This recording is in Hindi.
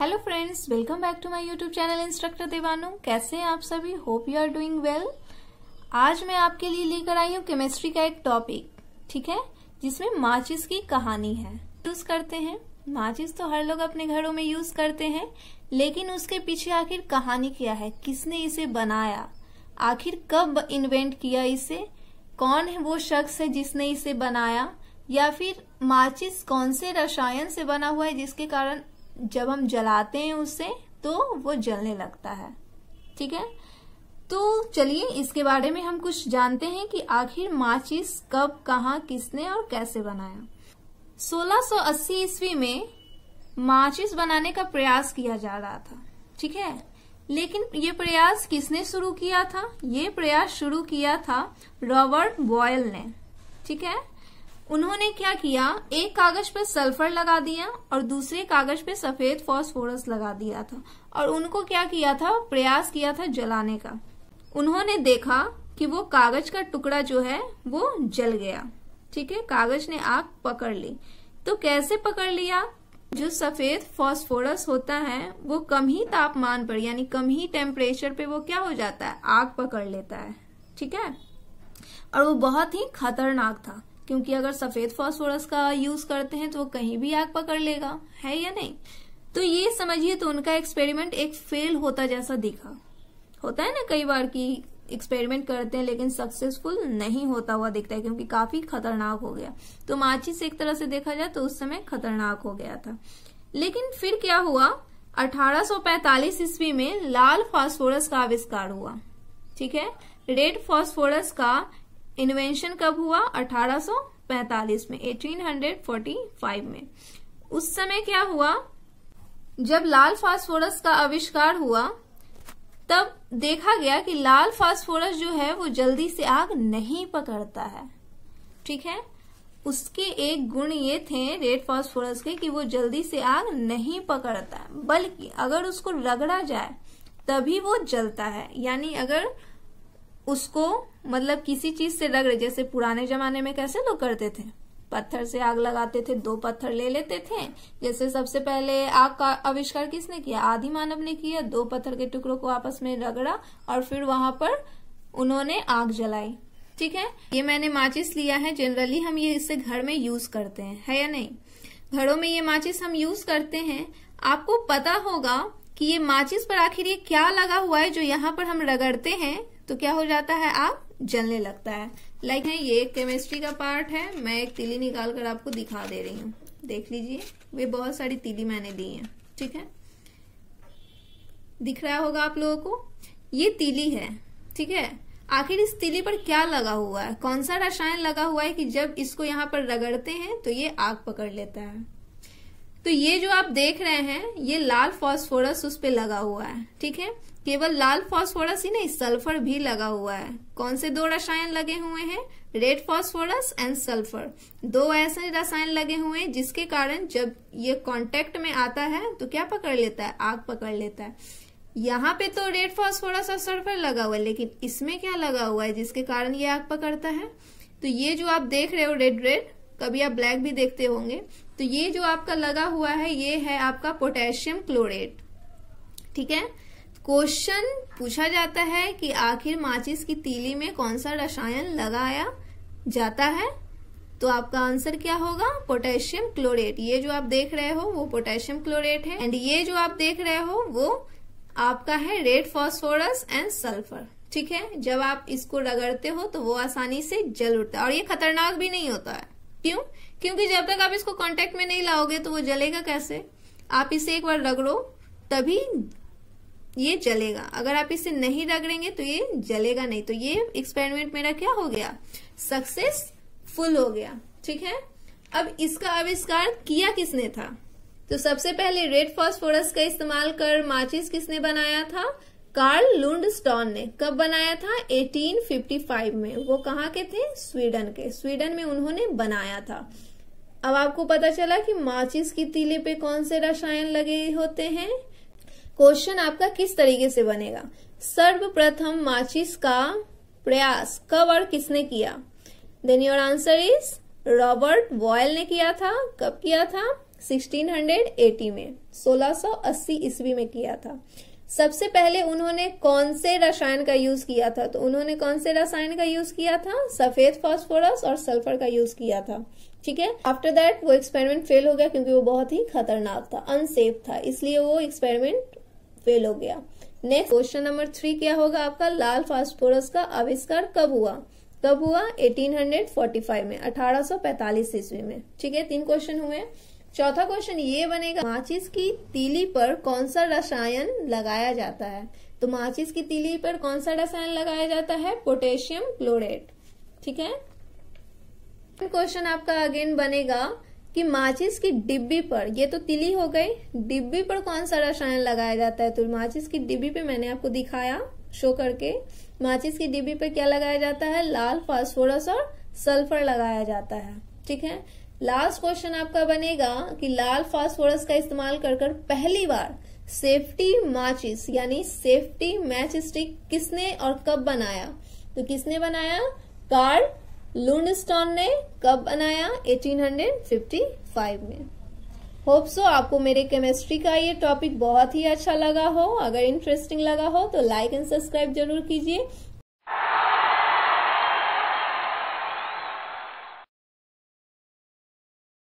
hello friends welcome back to my YouTube channel instructor Devanu कैसे हैं आप सभी hope you are doing well आज मैं आपके लिए लेकर आई हूँ केमिस्ट्री का एक टॉपिक ठीक है जिसमें माचिस की कहानी है यूज करते हैं माचिस तो हर लोग अपने घरों में यूज करते हैं लेकिन उसके पीछे आखिर कहानी क्या है किसने इसे बनाया आखिर कब इन्वेंट किया इसे कौन है वो शख्स है जिसने इसे बनाया या फिर माचिस कौन से रसायन से बना हुआ है जिसके कारण जब हम जलाते हैं उसे तो वो जलने लगता है ठीक है तो चलिए इसके बारे में हम कुछ जानते हैं कि आखिर माचिस कब कहा किसने और कैसे बनाया 1680 ईस्वी में माचिस बनाने का प्रयास किया जा रहा था ठीक है लेकिन ये प्रयास किसने शुरू किया था ये प्रयास शुरू किया था रॉबर्ट बॉयल ने ठीक है उन्होंने क्या किया एक कागज पे सल्फर लगा दिया और दूसरे कागज पे सफेद फॉस्फोरस लगा दिया था और उनको क्या किया था प्रयास किया था जलाने का उन्होंने देखा कि वो कागज का टुकड़ा जो है वो जल गया ठीक है कागज ने आग पकड़ ली तो कैसे पकड़ लिया जो सफेद फॉस्फोरस होता है वो कम ही तापमान पर यानी कम ही टेम्परेचर पे वो क्या हो जाता है आग पकड़ लेता है ठीक है और वो बहुत ही खतरनाक था क्योंकि अगर सफेद फास्फोरस का यूज करते हैं तो वो कहीं भी आग पकड़ लेगा है या नहीं तो ये समझिए तो उनका एक्सपेरिमेंट एक फेल होता जैसा दिखा होता है ना कई बार की एक्सपेरिमेंट करते हैं लेकिन सक्सेसफुल नहीं होता हुआ दिखता है क्योंकि काफी खतरनाक हो गया तो माचिस एक तरह से देखा जाए तो उस समय खतरनाक हो गया था लेकिन फिर क्या हुआ 1845 ईस्वी में लाल फास्फोरस का आविष्कार हुआ ठीक है रेड फास्फोरस का इन्वेंशन कब हुआ 1845 में 1845 में उस समय क्या हुआ जब लाल फास्फोरस का आविष्कार हुआ तब देखा गया कि लाल फास्फोरस जो है वो जल्दी से आग नहीं पकड़ता है ठीक है उसके एक गुण ये थे रेड फास्फोरस के कि वो जल्दी से आग नहीं पकड़ता है बल्कि अगर उसको रगड़ा जाए तभी वो जलता है यानी अगर उसको मतलब किसी चीज से रगड़े जैसे पुराने जमाने में कैसे लोग करते थे पत्थर से आग लगाते थे दो पत्थर ले लेते थे जैसे सबसे पहले आग का आविष्कार किसने किया आदि मानव ने किया दो पत्थर के टुकड़ों को आपस में रगड़ा और फिर वहां पर उन्होंने आग जलाई ठीक है ये मैंने माचिस लिया है जनरली हम ये इसे घर में यूज करते हैं है या नहीं घरों में ये माचिस हम यूज करते हैं आपको पता होगा कि ये माचिस पर आखिर ये क्या लगा हुआ है जो यहाँ पर हम रगड़ते हैं तो क्या हो जाता है आग जलने लगता है लाइक है ये केमिस्ट्री का पार्ट है मैं एक तिली निकाल कर आपको दिखा दे रही हूँ देख लीजिए वे बहुत सारी तिली मैंने दी है ठीक है दिख रहा होगा आप लोगों को ये तिली है ठीक है आखिर इस तिली पर क्या लगा हुआ है कौन सा रसायन लगा हुआ है कि जब इसको यहाँ पर रगड़ते हैं तो ये आग पकड़ लेता है तो ये जो आप देख रहे हैं ये लाल फॉस्फोरस उस पर लगा हुआ है ठीक है केवल लाल फॉस्फोरस ही नहीं सल्फर भी लगा हुआ है कौन से दो रसायन लगे हुए हैं रेड फॉस्फोरस एंड सल्फर दो ऐसे रसायन लगे हुए हैं जिसके कारण जब ये कांटेक्ट में आता है तो क्या पकड़ लेता है आग पकड़ लेता है यहाँ पे तो रेड फॉस्फोरस और सल्फर लगा हुआ है लेकिन इसमें क्या लगा हुआ है जिसके कारण ये आग पकड़ता है तो ये जो आप देख रहे हो रेड रेड कभी आप ब्लैक भी देखते होंगे तो ये जो आपका लगा हुआ है ये है आपका पोटेशियम क्लोरेट ठीक है क्वेश्चन पूछा जाता है कि आखिर माचिस की तीली में कौन सा रसायन लगाया जाता है तो आपका आंसर क्या होगा पोटेशियम क्लोरेट ये जो आप देख रहे हो वो पोटेशियम क्लोरेट है एंड ये जो आप देख रहे हो वो आपका है रेड फॉस्फोरस एंड सल्फर ठीक है जब आप इसको रगड़ते हो तो वो आसानी से जल उठता है और ये खतरनाक भी नहीं होता है क्यों क्योंकि जब तक आप इसको कांटेक्ट में नहीं लाओगे तो वो जलेगा कैसे आप इसे एक बार रगड़ो तभी ये जलेगा अगर आप इसे नहीं रगड़ेंगे तो ये जलेगा नहीं तो ये एक्सपेरिमेंट मेरा क्या हो गया सक्सेसफुल हो गया ठीक है अब इसका आविष्कार किया किसने था तो सबसे पहले रेड फॉस्फोरस का इस्तेमाल कर माचिस किसने बनाया था कार्ल लुंडस्टॉन ने कब बनाया था 1855 में वो कहाँ के थे स्वीडन के स्वीडन में उन्होंने बनाया था अब आपको पता चला कि माचिस की तीले पे कौन से रसायन लगे होते हैं क्वेश्चन आपका किस तरीके से बनेगा सर्वप्रथम माचिस का प्रयास कब और किसने किया then your answer is Robert Boyle ने किया था कब किया था 1680 में 1680 ईस्वी में किया था सबसे पहले उन्होंने कौन से रसायन का यूज किया था तो उन्होंने कौन से रसायन का यूज किया था सफेद फास्फोरस और सल्फर का यूज किया था ठीक है आफ्टर दैट वो एक्सपेरिमेंट फेल हो गया क्योंकि वो बहुत ही खतरनाक था अनसेफ था इसलिए वो एक्सपेरिमेंट फेल हो गया नेक्स्ट क्वेश्चन नंबर थ्री क्या होगा आपका लाल फास्फोरस का आविष्कार कब हुआ कब हुआ 1845 में 1845 ईस्वी में ठीक है तीन क्वेश्चन हुए चौथा क्वेश्चन ये बनेगा माचिस की तीली पर कौन सा रसायन लगाया जाता है तो माचिस की तीली पर कौन सा रसायन लगाया जाता है पोटेशियम क्लोरेट ठीक है क्वेश्चन आपका अगेन बनेगा कि माचिस की डिब्बी पर ये तो तिली हो गई डिब्बी पर कौन सा रसायन लगाया जाता है तो माचिस की डिब्बी पे मैंने आपको दिखाया शो करके माचिस की डिब्बी पर क्या लगाया जाता है लाल फास्फोरस और सल्फर लगाया जाता है ठीक है लास्ट क्वेश्चन आपका बनेगा कि लाल फास्फोरस का इस्तेमाल कर कर पहली बार सेफ्टी माचिस यानी सेफ्टी मैच स्टिक किसने और कब बनाया तो किसने बनाया कार्ल लूनस्टॉन ने कब बनाया 1855 में होप सो आपको मेरे केमिस्ट्री का ये टॉपिक बहुत ही अच्छा लगा हो अगर इंटरेस्टिंग लगा हो तो लाइक एंड सब्सक्राइब जरूर कीजिए